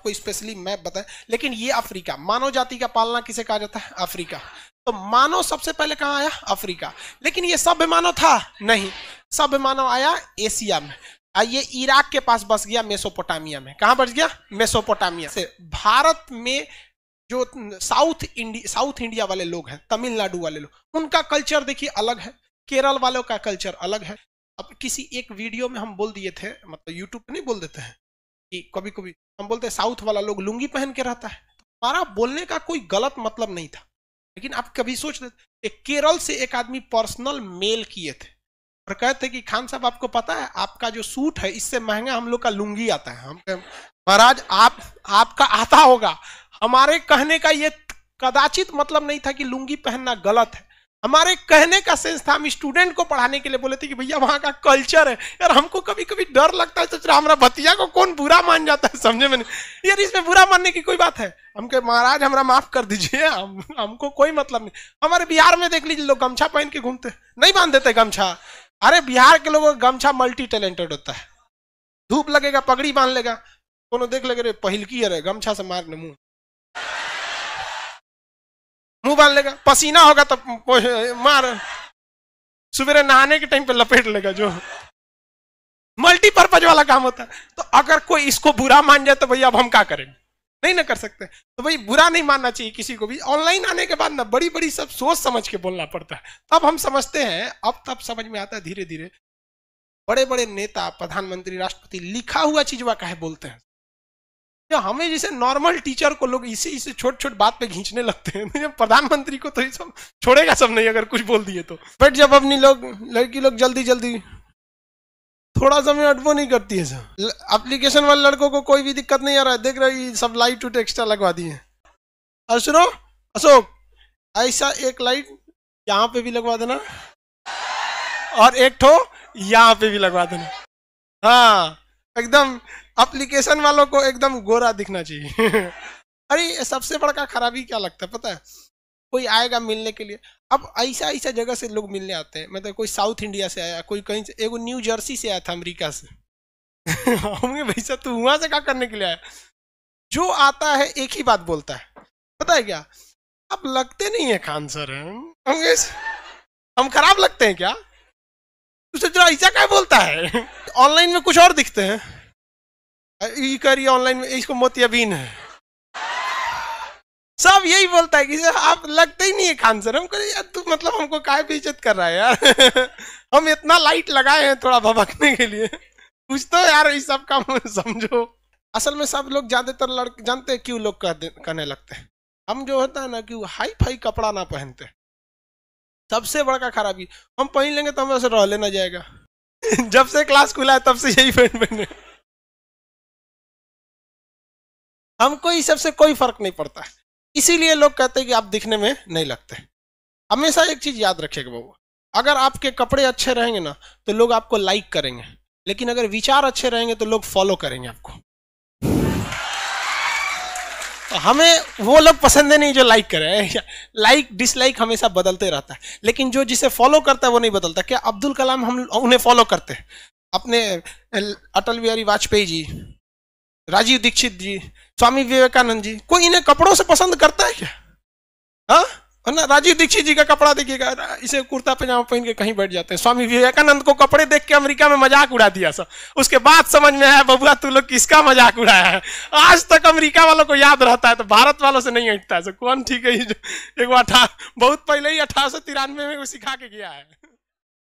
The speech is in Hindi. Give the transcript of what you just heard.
आपको स्पेशली मैं बताया लेकिन ये अफ्रीका मानव जाति का पालना किसे कहा जाता है अफ्रीका तो मानव सबसे पहले कहाँ आया अफ्रीका लेकिन ये सभ्य मानव था नहीं सभ्य मानव आया एशिया में ये इराक के पास बस गया मेसोपोटामिया में कहाँ बस गया मेसोपोटामिया से भारत में जो साउथ इंडिया साउथ इंडिया वाले लोग हैं तमिलनाडु वाले लोग उनका कल्चर देखिए अलग है केरल वालों का कल्चर अलग है अब किसी एक वीडियो में हम बोल दिए थे मतलब यूट्यूब पे नहीं बोल देते हैं कि कभी कभी हम बोलते हैं साउथ वाला लोग लुंगी पहन के रहता है तो हमारा बोलने का कोई गलत मतलब नहीं था लेकिन आप कभी सोच लेते केरल से एक आदमी पर्सनल मेल किए थे और कहते कि खान साहब आपको पता है आपका जो सूट है इससे महंगा हम लोग का लुंगी आता है हम महाराज आप आपका आता होगा हमारे कहने का ये कदाचित मतलब नहीं था कि लुंगी पहनना गलत है हमारे कहने का सेंस था हम स्टूडेंट को पढ़ाने के लिए बोले थे कि भैया वहाँ का कल्चर है यार हमको कभी कभी डर लगता है रहा हमारा भतिया को कौन बुरा मान जाता है समझे मैंने यार इसमें बुरा मानने की कोई बात है हम कहे महाराज हमारा माफ कर दीजिए हम हमको कोई मतलब नहीं हमारे बिहार में देख लीजिए लोग गमछा पहन के घूमते नहीं बांध देते गमछा अरे बिहार के लोगों का गमछा मल्टी टैलेंटेड होता है धूप लगेगा पगड़ी बांध लेगा कोनो देख लगे रे पहलकी अरे गमछा से मारने मुंह मुंह बांध लेगा पसीना होगा तब मार सवेरे नहाने के टाइम पे लपेट लेगा जो मल्टीपर्पज वाला काम होता है तो अगर कोई इसको बुरा मान जाए तो भाई अब हम क्या करेंगे नहीं ना कर सकते तो भाई बुरा नहीं मानना चाहिए किसी को भी ऑनलाइन आने के बाद ना बड़ी बड़ी सब सोच समझ के बोलना पड़ता है तब हम समझते हैं अब तब समझ में आता है धीरे धीरे बड़े बड़े नेता प्रधानमंत्री राष्ट्रपति लिखा हुआ चीजवा काहे बोलते हैं तो हमें जैसे नॉर्मल टीचर को लोग इसी इसी छोट छोट बात पे खींचने लगते हैं जब प्रधानमंत्री को तो ये सब छोड़ेगा सब नहीं अगर कुछ बोल दिए तो बट जब अपनी लोग लड़की लोग जल्दी जल्दी थोड़ा समय अटबो नहीं करती है सर अप्लीकेशन वाले लड़कों को कोई भी दिक्कत नहीं आ रहा है देख रहे सब लाइट उट एक्स्ट्रा लगवा दिए और सुनो अशोक ऐसा एक लाइट यहाँ पे भी लगवा देना और एक ठो यहाँ पे भी लगवा देना हाँ एकदम एप्लीकेशन वालों को एकदम गोरा दिखना चाहिए अरे सबसे बड़ा खराबी क्या लगता है पता है कोई आएगा मिलने के लिए अब ऐसा ऐसा जगह से लोग मिलने आते हैं मतलब कोई साउथ इंडिया से आया कोई कहीं से एगो न्यू जर्सी से आया था अमेरिका से हमने भैया तू वहां से क्या करने के लिए आया जो आता है एक ही बात बोलता है पता है क्या आप लगते नहीं है खान सर हम हम खराब लगते हैं क्या उससे जरा ऐसा क्या बोलता है ऑनलाइन में कुछ और दिखते हैं ये करिए ऑनलाइन में इसको मोतियाबीन है सब यही बोलता है कि आप लगते ही नहीं है खान सर हमको यार तू मतलब हमको काय पे इज्जत कर रहा है यार हम इतना लाइट लगाए हैं थोड़ा भभकने के लिए कुछ तो यार ये सब का समझो असल में सब लोग ज्यादातर लड़के जानते हैं क्यों लोग कहने लगते हैं हम जो होता है ना कि हाई फाई कपड़ा ना पहनते सबसे बड़का खराबी हम पहन लेंगे तो उसे रह लेना जाएगा जब से क्लास खुला है तब से यही पैंट पहने हमको इस सबसे कोई फर्क नहीं पड़ता है इसीलिए लोग कहते हैं कि आप दिखने में नहीं लगते हमेशा एक चीज याद रखिएगा बाबू अगर आपके कपड़े अच्छे रहेंगे ना तो लोग आपको लाइक करेंगे लेकिन अगर विचार अच्छे रहेंगे तो लोग फॉलो करेंगे आपको हमें वो लोग पसंद है नहीं जो लाइक करे लाइक डिसलाइक हमेशा बदलते रहता है लेकिन जो जिसे फॉलो करता है वो नहीं बदलता क्या अब्दुल कलाम हम उन्हें फॉलो करते हैं अपने अटल बिहारी वाजपेयी जी राजीव दीक्षित जी स्वामी विवेकानंद जी कोई इन्हें कपड़ों से पसंद करता है क्या हाँ और ना राजीव दीक्षित जी का कपड़ा देखिएगा इसे कुर्ता पजामा पहन के कहीं बैठ जाते हैं स्वामी विवेकानंद को कपड़े देख के अमेरिका में मजाक उड़ा दिया सर उसके बाद समझ में आया बबुआ तू लोग किसका मजाक उड़ाया है आज तक अमेरिका वालों को याद रहता है तो भारत वालों से नहीं हटता है सर कौन ठीक है एक बार बहुत पहले ही अठारह में वो सिखा के गया है